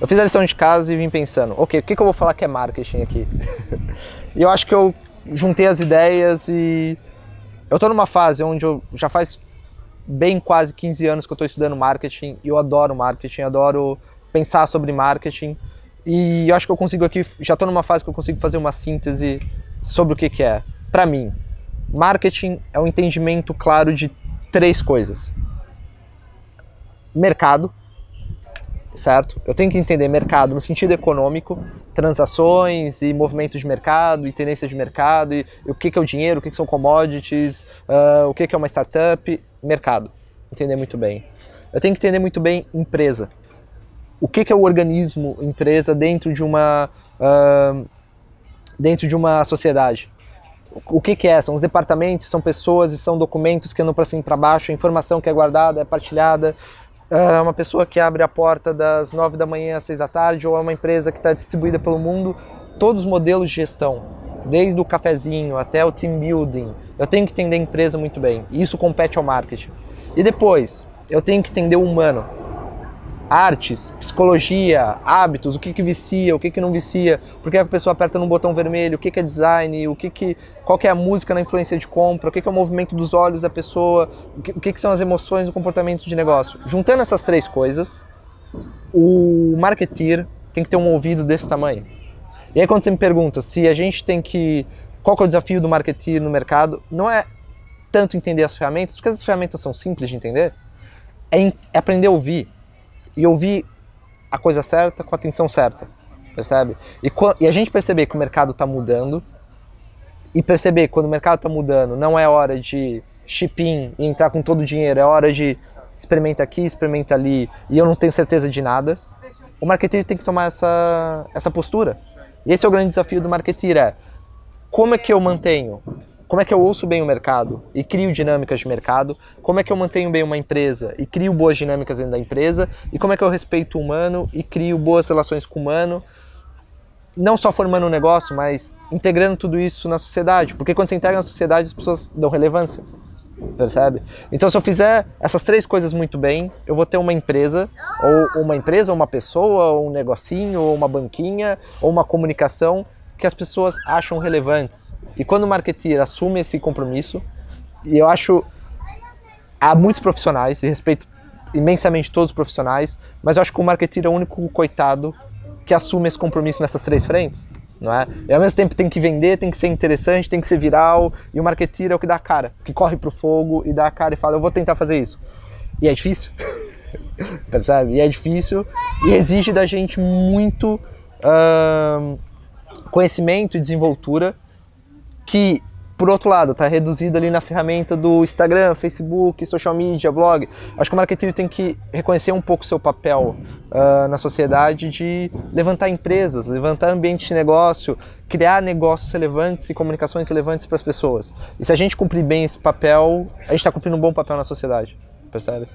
Eu fiz a lição de casa e vim pensando, ok, o que, que eu vou falar que é marketing aqui? e eu acho que eu juntei as ideias e eu estou numa fase onde eu já faz bem quase 15 anos que eu estou estudando marketing e eu adoro marketing, adoro pensar sobre marketing e eu acho que eu consigo aqui, já estou numa fase que eu consigo fazer uma síntese sobre o que, que é. Para mim, marketing é um entendimento claro de três coisas: mercado, certo? Eu tenho que entender mercado no sentido econômico, transações e movimentos de mercado e tendências de mercado, e, o que, que é o dinheiro, o que, que são commodities, uh, o que, que é uma startup, mercado. Entender muito bem. Eu tenho que entender muito bem empresa. O que, que é o organismo empresa dentro de uma uh, dentro de uma sociedade? o que, que, é? São os departamentos, são pessoas e são documentos que andam para cima e para baixo, a informação que é guardada, é partilhada, é uma pessoa que abre a porta das 9 da manhã às 6 da tarde, ou é uma empresa que está distribuída pelo mundo, todos os modelos de gestão, desde o cafezinho até o team building, eu tenho que entender a empresa muito bem. E isso compete ao marketing. E depois, eu tenho que entender o humano artes, psicologia, hábitos, o que, que vicia, o que, que não vicia, por que a pessoa aperta no botão vermelho, o que, que é design, o que que, qual que é a música na influência de compra, o que, que é o movimento dos olhos da pessoa, o que, que, que são as emoções no comportamento de negócio. Juntando essas três coisas, o marketeer tem que ter um ouvido desse tamanho. E aí quando você me pergunta se a gente tem que... Qual que é o desafio do marketeer no mercado? Não é tanto entender as ferramentas, porque as ferramentas são simples de entender, é, em, é aprender a ouvir e ouvir a coisa certa com a atenção certa, percebe? E, e a gente perceber que o mercado está mudando e perceber quando o mercado está mudando, não é hora de shipping e entrar com todo o dinheiro, é hora de experimenta aqui, experimenta ali e eu não tenho certeza de nada. O marketeer tem que tomar essa, essa postura. E esse é o grande desafio do marketeer, é como é que eu mantenho como é que eu ouço bem o mercado e crio dinâmicas de mercado, como é que eu mantenho bem uma empresa e crio boas dinâmicas dentro da empresa, e como é que eu respeito o humano e crio boas relações com o humano, não só formando um negócio, mas integrando tudo isso na sociedade, porque quando você integra na sociedade as pessoas dão relevância, percebe? Então se eu fizer essas três coisas muito bem, eu vou ter uma empresa, ou uma empresa, ou uma pessoa, ou um negocinho, ou uma banquinha, ou uma comunicação que as pessoas acham relevantes, e quando o marketeer assume esse compromisso, e eu acho há muitos profissionais, e respeito imensamente todos os profissionais, mas eu acho que o marketeer é o único coitado que assume esse compromisso nessas três frentes, não é? E ao mesmo tempo tem que vender, tem que ser interessante, tem que ser viral, e o marketeer é o que dá a cara, que corre pro fogo e dá a cara e fala, eu vou tentar fazer isso. E é difícil, percebe? E é difícil e exige da gente muito uh, conhecimento e desenvoltura que por outro lado, está reduzido ali na ferramenta do Instagram, Facebook, social media, blog. Acho que o marketing tem que reconhecer um pouco o seu papel uh, na sociedade de levantar empresas, levantar ambiente de negócio, criar negócios relevantes e comunicações relevantes para as pessoas. E se a gente cumprir bem esse papel, a gente está cumprindo um bom papel na sociedade, percebe?